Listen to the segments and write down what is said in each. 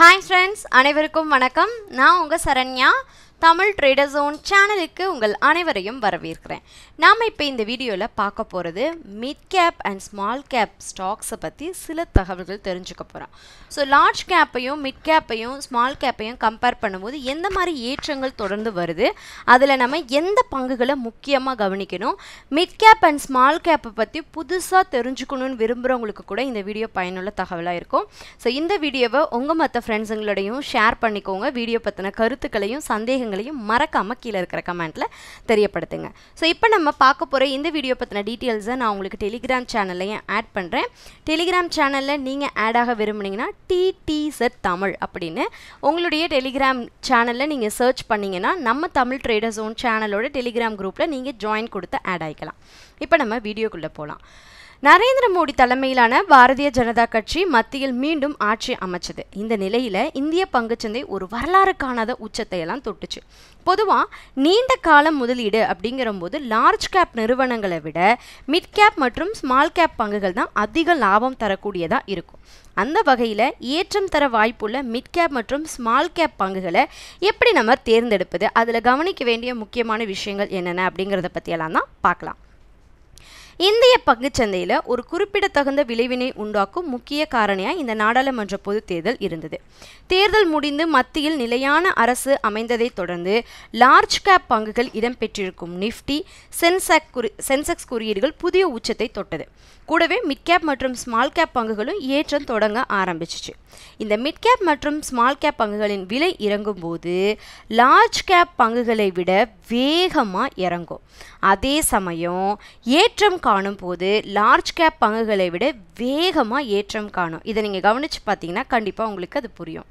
hi friends அனைவருக்கும் வணக்கம் நான் உங்கள் சரண்யா தமிழ் ட்ரேடர் ஜோன் சேனலுக்கு உங்கள் அனைவரையும் வரவேற்கிறேன் நாம் இப்போ இந்த வீடியோவில் பார்க்க போகிறது mid cap and small cap ஸ்டாக்ஸை பற்றி சில தகவல்கள் தெரிஞ்சுக்க போகிறோம் ஸோ லார்ஜ் கேப்பையும் மிட் கேப்பையும் ஸ்மால் கேப்பையும் கம்பேர் பண்ணும்போது எந்த மாதிரி ஏற்றங்கள் தொடர்ந்து வருது அதில் நம்ம எந்த பங்குகளை முக்கியமாக கவனிக்கணும் மிட் கேப் அண்ட் ஸ்மால் கேப்பை பற்றி புதுசாக தெரிஞ்சுக்கணும்னு விரும்புகிறவங்களுக்கு கூட இந்த வீடியோ பயனுள்ள தகவலாக இருக்கும் ஸோ இந்த வீடியோவை உங்கள் மற்ற ஃப்ரெண்ட்ஸுங்களோடையும் ஷேர் பண்ணிக்கோங்க வீடியோ பற்றின கருத்துக்களையும் சந்தேகங்கள் சந்தேகங்களையும் மறக்காமல் கீழே இருக்கிற கமெண்ட்டில் தெரியப்படுத்துங்க ஸோ இப்போ நம்ம பார்க்க போகிற இந்த வீடியோ பற்றின டீட்டெயில்ஸை நான் உங்களுக்கு டெலிகிராம் சேனல்லையும் ஆட் பண்ணுறேன் டெலிகிராம் சேனலில் நீங்கள் ஆட் ஆக விரும்புனீங்கன்னா டிடிசெட் தமிழ் அப்படின்னு உங்களுடைய டெலிகிராம் சேனலில் நீங்கள் சர்ச் பண்ணிங்கன்னா நம்ம தமிழ் ட்ரேடர்ஸ் ஓன் சேனலோட டெலிகிராம் குரூப்பில் நீங்கள் ஜாயின் கொடுத்து ஆட் ஆகிக்கலாம் இப்போ நம்ம வீடியோக்குள்ளே போகலாம் நரேந்திர மோடி தலைமையிலான பாரதிய ஜனதா கட்சி மத்தியில் மீண்டும் ஆட்சி அமைச்சது இந்த நிலையில் இந்திய பங்குச்சந்தை ஒரு வரலாறு காணாத உச்சத்தை எல்லாம் தொட்டுச்சு பொதுவாக நீண்ட கால முதலீடு அப்படிங்கிற போது லார்ஜ் கேப் நிறுவனங்களை விட மிட் கேப் மற்றும் ஸ்மால் கேப் பங்குகள் தான் அதிக லாபம் தரக்கூடியதாக இருக்கும் அந்த வகையில் ஏற்றம் தர வாய்ப்புள்ள மிட் கேப் மற்றும் ஸ்மால் கேப் பங்குகளை எப்படி நம்ம தேர்ந்தெடுப்பது அதில் கவனிக்க வேண்டிய முக்கியமான விஷயங்கள் என்னென்ன அப்படிங்கிறத பற்றியெல்லாம் தான் பார்க்கலாம் இந்திய பங்குச்சந்தையில் ஒரு குறிப்பிடத்தகுந்த விளைவினை உண்டாக்கும் முக்கிய காரணியாக இந்த நாடாளுமன்ற பொது தேர்தல் இருந்தது தேர்தல் முடிந்து மத்தியில் நிலையான அரசு அமைந்ததை தொடர்ந்து லார்ஜ் கேப் பங்குகள் இடம்பெற்றிருக்கும் நிஃப்டி சென்செக் குறி சென்செக்ஸ் குறியீடுகள் புதிய உச்சத்தை தொட்டது கூடவே மிட்கேப் மற்றும் ஸ்மால் கேப் பங்குகளும் ஏற்றம் தொடங்க ஆரம்பிச்சிச்சு இந்த மிட்கேப் மற்றும் ஸ்மால் கேப் பங்குகளின் விலை இறங்கும் போது லார்ஜ் கேப் பங்குகளை விட வேகமாக இறங்கும் அதே சமயம் ஏற்றம் காணும் போது லார்ஜ் கேப் பங்குகளை விட வேகமாக ஏற்றம் காணும் இதை நீங்கள் கவனித்து பார்த்தீங்கன்னா கண்டிப்பாக உங்களுக்கு அது புரியும்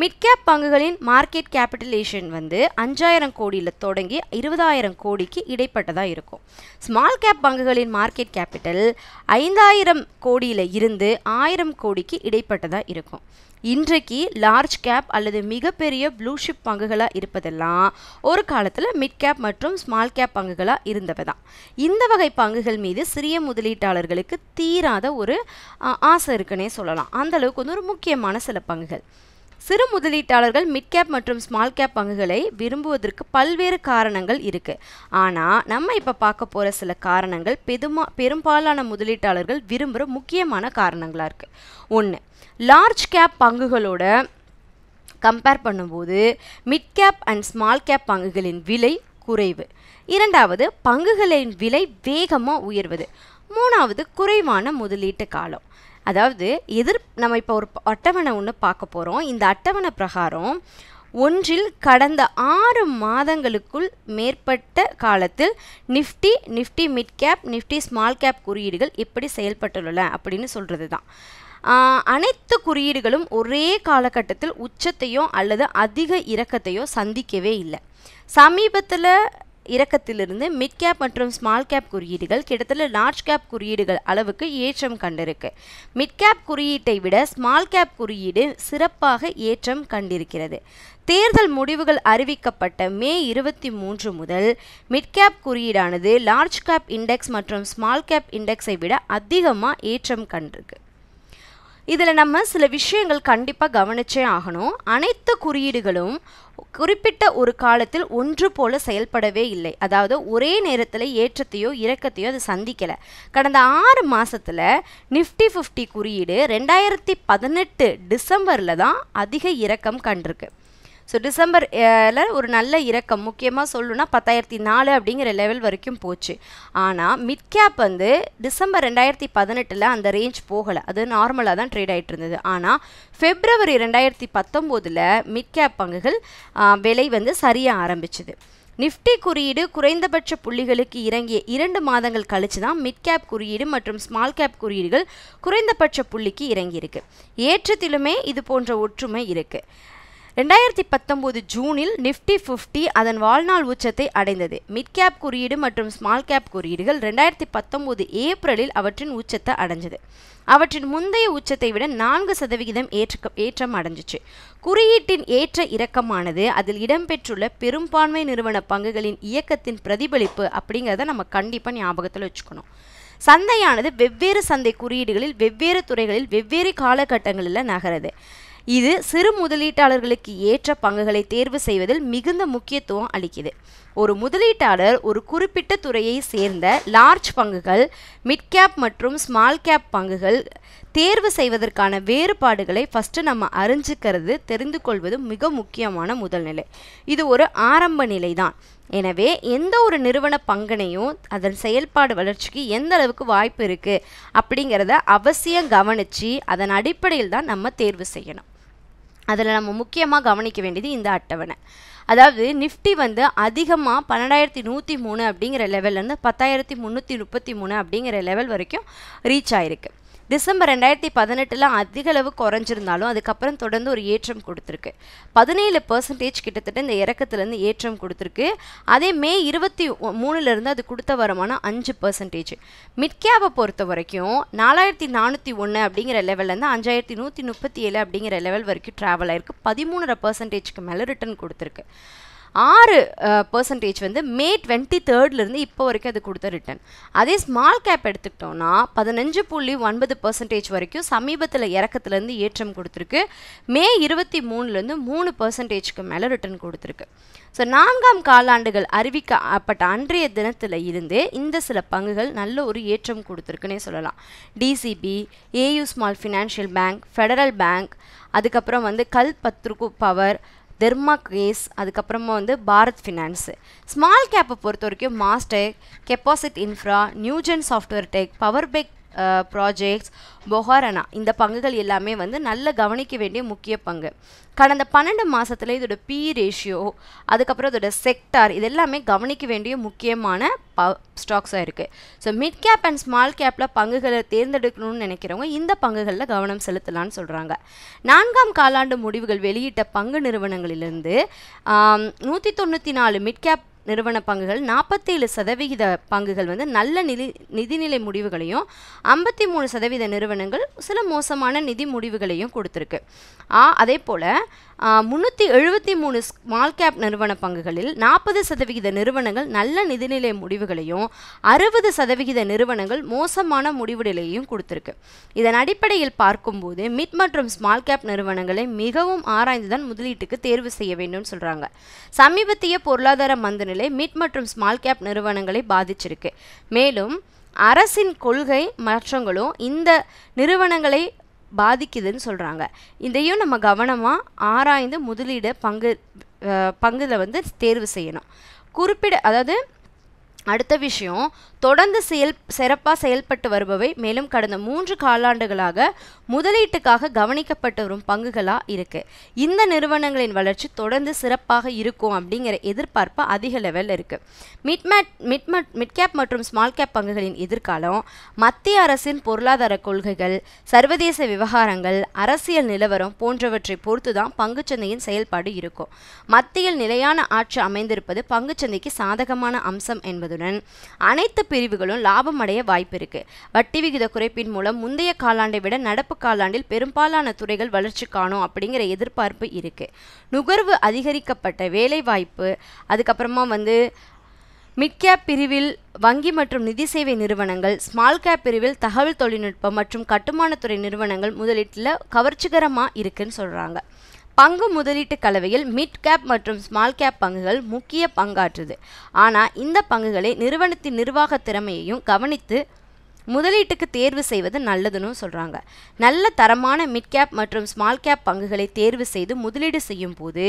மிட்கேப் பங்குகளின் மார்க்கெட் கேபிட்டலேஷன் வந்து அஞ்சாயிரம் கோடியில் தொடங்கி இருபதாயிரம் கோடிக்கு இடைப்பட்டதாக இருக்கும் ஸ்மால் கேப் பங்குகளின் மார்க்கெட் கேபிட்டல் ஐந்தாயிரம் கோடியில் இருந்து ஆயிரம் கோடிக்கு இடைப்பட்டதாக இருக்கும் இன்றைக்கு லார்ஜ் கேப் அல்லது மிகப்பெரிய ப்ளூஷிப் பங்குகளாக இருப்பதெல்லாம் ஒரு காலத்தில் மிட் கேப் மற்றும் ஸ்மால் கேப் பங்குகளாக இருந்தவை தான் இந்த வகை பங்குகள் மீது சிறிய முதலீட்டாளர்களுக்கு தீராத ஒரு ஆசை இருக்குன்னே சொல்லலாம் அந்தளவுக்கு வந்து ஒரு முக்கியமான சில பங்குகள் சிறு முதலீட்டாளர்கள் மிட் கேப் மற்றும் ஸ்மால் கேப் பங்குகளை விரும்புவதற்கு பல்வேறு காரணங்கள் இருக்குது ஆனால் நம்ம இப்போ பார்க்க போகிற சில காரணங்கள் பெதுமா பெரும்பாலான முதலீட்டாளர்கள் விரும்புகிற முக்கியமான காரணங்களாக இருக்குது ஒன்று லார்ஜ் கேப் பங்குகளோட கம்பேர் பண்ணும்போது mid cap and small cap பங்குகளின் விலை குறைவு இரண்டாவது பங்குகளின் விலை வேகமாக உயர்வது மூணாவது குறைவான முதலீட்டு காலம் அதாவது எதிர் நம்ம இப்போ ஒரு அட்டவணை ஒன்று பார்க்க போகிறோம் இந்த அட்டவணை பிரகாரம் ஒன்றில் கடந்த ஆறு மாதங்களுக்குள் மேற்பட்ட காலத்தில் Nifty Nifty mid cap Nifty small cap குறியீடுகள் எப்படி செயல்பட்டுள்ளன அப்படின்னு சொல்கிறது தான் அனைத்து குறியீடுகளும் ஒரே காலகட்டத்தில் உச்சத்தையோ அல்லது அதிக இறக்கத்தையோ சந்திக்கவே இல்லை சமீபத்தில் இறக்கத்திலிருந்து மிட் கேப் மற்றும் ஸ்மால் கேப் குறியீடுகள் கிட்டத்தட்ட லார்ஜ் கேப் குறியீடுகள் அளவுக்கு ஏற்றம் கண்டிருக்கு மிட் கேப் குறியீட்டை விட ஸ்மால் கேப் குறியீடு சிறப்பாக ஏற்றம் கண்டிருக்கிறது தேர்தல் முடிவுகள் அறிவிக்கப்பட்ட மே இருபத்தி மூன்று முதல் மிட்கேப் குறியீடானது லார்ஜ் கேப் இண்டெக்ஸ் மற்றும் ஸ்மால் கேப் இண்டெக்ஸை விட அதிகமாக ஏற்றம் கண்டிருக்கு இதில் நம்ம சில விஷயங்கள் கண்டிப்பாக கவனிச்சே ஆகணும் அனைத்து குறியீடுகளும் குறிப்பிட்ட ஒரு காலத்தில் ஒன்று போல செயல்படவே இல்லை அதாவது ஒரே நேரத்தில் ஏற்றத்தையோ இறக்கத்தையோ அது சந்திக்கலை கடந்த ஆறு மாதத்தில் நிஃப்டி ஃபிஃப்டி குறியீடு ரெண்டாயிரத்தி பதினெட்டு டிசம்பரில் தான் அதிக இறக்கம் கண்டிருக்கு ஸோ டிசம்பர் ஒரு நல்ல இறக்கம் முக்கியமாக சொல்லணும்னா பத்தாயிரத்தி நாலு அப்படிங்கிற லெவல் வரைக்கும் போச்சு ஆனால் மிட் கேப் வந்து டிசம்பர் ரெண்டாயிரத்தி பதினெட்டில் அந்த ரேஞ்ச் போகலை அது நார்மலாக தான் ட்ரேட் ஆகிட்டு இருந்தது ஆனால் ஃபெப்ரவரி ரெண்டாயிரத்தி பத்தொம்போதில் மிட் கேப் பங்குகள் விலை வந்து சரியாக ஆரம்பிச்சுது நிஃப்டி குறியீடு குறைந்தபட்ச புள்ளிகளுக்கு இறங்கிய இரண்டு மாதங்கள் கழிச்சு தான் மிட் கேப் குறியீடு மற்றும் ஸ்மால் கேப் குறியீடுகள் குறைந்தபட்ச புள்ளிக்கு இறங்கியிருக்கு ஏற்றத்திலுமே இது போன்ற ஒற்றுமை இருக்குது ரெண்டாயிரத்தி பத்தொம்போது ஜூனில் நிஃப்டி ஃபிஃப்டி அதன் வாழ்நாள் உச்சத்தை அடைந்தது மிட் கேப் குறியீடு மற்றும் ஸ்மால் கேப் குறியீடுகள் ரெண்டாயிரத்தி பத்தொம்போது ஏப்ரலில் அவற்றின் உச்சத்தை அடைஞ்சது அவற்றின் முந்தைய உச்சத்தை விட நான்கு சதவிகிதம் ஏற்ற ஏற்றம் அடைஞ்சிச்சு குறியீட்டின் ஏற்ற இறக்கமானது அதில் இடம்பெற்றுள்ள பெரும்பான்மை நிறுவன பங்குகளின் இயக்கத்தின் பிரதிபலிப்பு அப்படிங்கிறத நம்ம கண்டிப்பாக ஞாபகத்தில் வச்சுக்கணும் சந்தையானது வெவ்வேறு சந்தை குறியீடுகளில் வெவ்வேறு துறைகளில் வெவ்வேறு காலகட்டங்களில் நகருது இது சிறு முதலீட்டாளர்களுக்கு ஏற்ற பங்குகளை தேர்வு செய்வதில் மிகுந்த முக்கியத்துவம் அளிக்குது ஒரு முதலீட்டாளர் ஒரு குறிப்பிட்ட துறையை சேர்ந்த லார்ஜ் பங்குகள் மிட்கேப் மற்றும் ஸ்மால் கேப் பங்குகள் தேர்வு செய்வதற்கான வேறுபாடுகளை ஃபஸ்ட்டு நம்ம அறிஞ்சிக்கிறது தெரிந்து கொள்வது மிக முக்கியமான முதல் நிலை இது ஒரு ஆரம்ப நிலை தான் எனவே எந்த ஒரு நிறுவன பங்கனையும் அதன் செயல்பாடு வளர்ச்சிக்கு எந்த அளவுக்கு வாய்ப்பு இருக்குது அப்படிங்கிறத அவசியம் கவனித்து அதன் அடிப்படையில் தான் நம்ம தேர்வு செய்யணும் அதில் நம்ம முக்கியமாக கவனிக்க வேண்டியது இந்த அட்டவணை அதாவது நிஃப்டி வந்து அதிகமாக பன்னெண்டாயிரத்தி நூற்றி மூணு அப்படிங்கிற லெவல்லேருந்து பத்தாயிரத்தி முந்நூற்றி முப்பத்தி மூணு அப்படிங்கிற லெவல் வரைக்கும் ரீச் ஆகிருக்கு டிசம்பர் ரெண்டாயிரத்தி பதினெட்டில் அதிகளவு குறைஞ்சிருந்தாலும் அதுக்கப்புறம் தொடர்ந்து ஒரு ஏற்றம் கொடுத்துருக்கு பதினேழு பர்சன்டேஜ் கிட்டத்தட்ட இந்த இறக்கத்துலேருந்து ஏற்றம் கொடுத்துருக்கு அதே மே இருபத்தி மூணுலேருந்து அது கொடுத்த வருமானம் அஞ்சு பர்சன்டேஜ் மிட்கேபை பொறுத்த வரைக்கும் நாலாயிரத்தி நானூற்றி ஒன்று அப்படிங்கிற லெவல்லேருந்து அஞ்சாயிரத்தி நூற்றி முப்பத்தி ஏழு அப்படிங்கிற லெவல் வரைக்கும் ட்ராவல் ஆயிருக்கு பதிமூணரை பர்சன்டேஜ்க்கு மேலே ரிட்டர்ன் கொடுத்துருக்கு ஆறு பர்சன்டேஜ் வந்து மே டுவெண்ட்டி தேர்ட்லேருந்து இப்போ வரைக்கும் அது கொடுத்த ரிட்டர்ன் அதே ஸ்மால் கேப் எடுத்துக்கிட்டோம்னா பதினஞ்சு புள்ளி ஒன்பது பர்சன்டேஜ் வரைக்கும் சமீபத்தில் இறக்கத்துலேருந்து ஏற்றம் கொடுத்துருக்கு மே இருபத்தி மூணுலேருந்து மூணு பர்சன்டேஜ்க்கு மேலே ரிட்டர்ன் கொடுத்துருக்கு ஸோ நான்காம் காலாண்டுகள் அறிவிக்கப்பட்ட அன்றைய தினத்தில் இருந்தே இந்த சில பங்குகள் நல்ல ஒரு ஏற்றம் கொடுத்துருக்குன்னே சொல்லலாம் DCB AU small financial bank federal bank அதுக்கப்புறம் வந்து கல் பத்ருகு பவர் தெர்மா கேஸ் அதுக்கப்புறமா வந்து பாரத் ஃபினான்ஸு ஸ்மால் கேப்பை பொறுத்த வரைக்கும் Mastek Capacite infra Newgen software tech power பேக் ப்ராஜெக்ட்ஸ் பொஹாரனா இந்த பங்குகள் எல்லாமே வந்து நல்ல கவனிக்க வேண்டிய முக்கிய பங்கு கடந்த பன்னெண்டு மாதத்தில் இதோட பி ரேஷியோ அதுக்கப்புறம் இதோட செக்டார் இது எல்லாமே கவனிக்க வேண்டிய முக்கியமான ப ஸ்டாக்ஸாக இருக்குது so mid cap and small கேப்பில் பங்குகளை தேர்ந்தெடுக்கணும்னு நினைக்கிறவங்க இந்த பங்குகளில் கவனம் செலுத்தலான்னு சொல்கிறாங்க நான்காம் காலாண்டு முடிவுகள் வெளியிட்ட பங்கு நிறுவனங்களிலிருந்து நூற்றி தொண்ணூற்றி நாலு மிட் கேப் நிறுவன பங்குகள் ஏழு சதவிகித பங்குகள் வந்து நல்ல நிதி நிதிநிலை முடிவுகளையும் ஐம்பத்தி மூணு சதவீத நிறுவனங்கள் சில மோசமான நிதி முடிவுகளையும் கொடுத்துருக்கு அதே போல் முன்னூற்றி எழுபத்தி மூணு ஸ்மால் கேப் நிறுவன பங்குகளில் நாற்பது சதவிகித நிறுவனங்கள் நல்ல நிதிநிலை முடிவுகளையும் அறுபது சதவிகித நிறுவனங்கள் மோசமான முடிவுகளையும் கொடுத்துருக்கு இதன் அடிப்படையில் பார்க்கும்போது மிட் மற்றும் ஸ்மால் கேப் நிறுவனங்களை மிகவும் ஆராய்ந்துதான் முதலீட்டுக்கு தேர்வு செய்ய வேண்டும்னு சொல்கிறாங்க சமீபத்திய பொருளாதார மந்தநிலை மிட் மற்றும் ஸ்மால் கேப் நிறுவனங்களை பாதிச்சிருக்கு மேலும் அரசின் கொள்கை மாற்றங்களும் இந்த நிறுவனங்களை பாதிக்குதுன்னு சொல்கிறாங்க இதையும் நம்ம கவனமாக ஆராய்ந்து முதலீடு பங்கு பங்குல வந்து தேர்வு செய்யணும் குறிப்பிட அதாவது அடுத்த விஷயம் தொடர்ந்து செயல் சிறப்பாக செயல்பட்டு வருபவை மேலும் கடந்த மூன்று காலாண்டுகளாக முதலீட்டுக்காக கவனிக்கப்பட்டு வரும் பங்குகளாக இருக்குது இந்த நிறுவனங்களின் வளர்ச்சி தொடர்ந்து சிறப்பாக இருக்கும் அப்படிங்கிற எதிர்பார்ப்பு அதிக லெவலில் இருக்குது மிட்மேட் மிட்மட் மிட்கேப் மற்றும் ஸ்மால் கேப் பங்குகளின் எதிர்காலம் மத்திய அரசின் பொருளாதார கொள்கைகள் சர்வதேச விவகாரங்கள் அரசியல் நிலவரம் போன்றவற்றை பொறுத்து தான் பங்குச்சந்தையின் செயல்பாடு இருக்கும் மத்தியில் நிலையான ஆட்சி அமைந்திருப்பது பங்குச்சந்தைக்கு சாதகமான அம்சம் என்பதுடன் அனைத்து பிரிவுகளும் லாபம் அடைய வாய்ப்பு வட்டி விகித குறைப்பின் மூலம் முந்தைய காலாண்டை விட நடப்பு காலாண்டில் பெரும்பாலான துறைகள் வளர்ச்சி காணும் அப்படிங்கிற எதிர்பார்ப்பு இருக்கு நுகர்வு அதிகரிக்கப்பட்ட வேலைவாய்ப்பு அதுக்கப்புறமா வந்து மிட்கேப் பிரிவில் வங்கி மற்றும் நிதி சேவை நிறுவனங்கள் ஸ்மால் கேப் பிரிவில் தகவல் தொழில்நுட்பம் மற்றும் கட்டுமானத்துறை நிறுவனங்கள் முதலீட்டில் கவர்ச்சிகரமாக இருக்குன்னு சொல்கிறாங்க பங்கு முதலீட்டு கலவையில் மிட் கேப் மற்றும் ஸ்மால் கேப் பங்குகள் முக்கிய பங்காற்றுது ஆனால் இந்த பங்குகளை நிறுவனத்தின் நிர்வாக திறமையையும் கவனித்து முதலீட்டுக்கு தேர்வு செய்வது நல்லதுன்னு சொல்கிறாங்க நல்ல தரமான மிட் கேப் மற்றும் ஸ்மால் கேப் பங்குகளை தேர்வு செய்து முதலீடு செய்யும் போது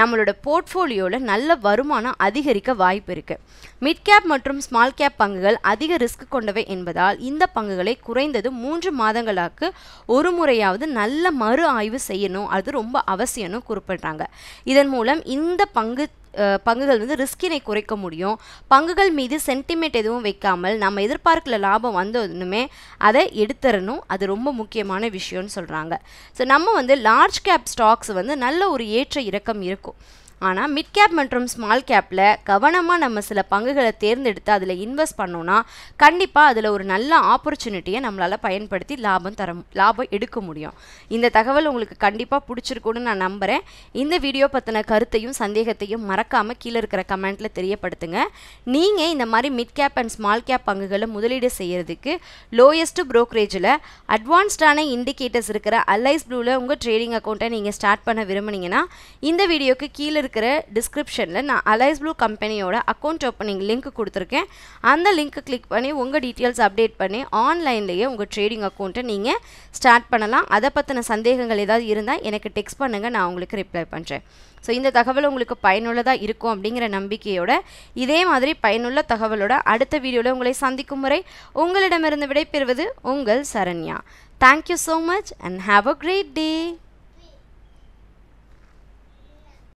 நம்மளோட போர்ட்ஃபோலியோவில் நல்ல வருமானம் அதிகரிக்க வாய்ப்பு இருக்குது மிட் கேப் மற்றும் ஸ்மால் கேப் பங்குகள் அதிக ரிஸ்க் கொண்டவை என்பதால் இந்த பங்குகளை குறைந்தது மூன்று மாதங்களாக்கு ஒரு முறையாவது நல்ல மறு ஆய்வு செய்யணும் அது ரொம்ப அவசியம்னு குறிப்பிட்றாங்க இதன் மூலம் இந்த பங்கு பங்குகள் வந்து ரிஸ்கினை குறைக்க முடியும் பங்குகள் மீது சென்டிமெண்ட் எதுவும் வைக்காமல் நம்ம எதிர்பார்க்கல லாபம் வந்ததுமே அதை எடுத்துறணும் அது ரொம்ப முக்கியமான விஷயம்னு சொல்கிறாங்க ஸோ நம்ம வந்து லார்ஜ் கேப் ஸ்டாக்ஸ் வந்து நல்ல ஒரு ஏற்ற இறக்கம் இருக்கும் ஆனால் மிட் கேப் மற்றும் ஸ்மால் கேப்பில் கவனமாக நம்ம சில பங்குகளை தேர்ந்தெடுத்து அதில் இன்வெஸ்ட் பண்ணோன்னா கண்டிப்பாக அதில் ஒரு நல்ல ஆப்பர்ச்சுனிட்டியை நம்மளால் பயன்படுத்தி லாபம் தர லாபம் எடுக்க முடியும் இந்த தகவல் உங்களுக்கு கண்டிப்பாக பிடிச்சிருக்குன்னு நான் நம்புகிறேன் இந்த வீடியோ பற்றின கருத்தையும் சந்தேகத்தையும் மறக்காமல் கீழே இருக்கிற கமெண்ட்டில் தெரியப்படுத்துங்க நீங்கள் இந்த மாதிரி mid cap and small cap பங்குகளை முதலீடு செய்கிறதுக்கு லோயஸ்ட் ப்ரோக்கரேஜில் அட்வான்ஸ்டான இண்டிகேட்டர்ஸ் இருக்கிற அலைஸ் ப்ளூவில் உங்கள் ட்ரேடிங் அக்கௌண்ட்டை நீங்கள் ஸ்டார்ட் பண்ண விரும்புனீங்கன்னா இந்த வீடியோக்கு கீழே இருக்கிற டிஸ்கிரிப்ஷனில் நான் அலைஸ் ப்ளூ கம்பெனியோட அக்கௌண்ட் ஓப்பனிங் லிங்க் கொடுத்துருக்கேன் அந்த லிங்க்கை கிளிக் பண்ணி உங்கள் டீட்டெயில்ஸ் அப்டேட் பண்ணி ஆன்லைன்லேயே உங்கள் ட்ரேடிங் அக்கௌண்ட்டை நீங்கள் ஸ்டார்ட் பண்ணலாம் அதை பற்றின சந்தேகங்கள் ஏதாவது இருந்தால் எனக்கு டெக்ஸ்ட் பண்ணுங்கள் நான் உங்களுக்கு ரிப்ளை பண்ணுறேன் ஸோ இந்த தகவல் உங்களுக்கு பயனுள்ளதாக இருக்கும் அப்படிங்கிற நம்பிக்கையோட இதே மாதிரி பயனுள்ள தகவலோட அடுத்த வீடியோவில் உங்களை சந்திக்கும் முறை உங்களிடமிருந்து விடைபெறுவது உங்கள் Saranya thank you so much and have a great day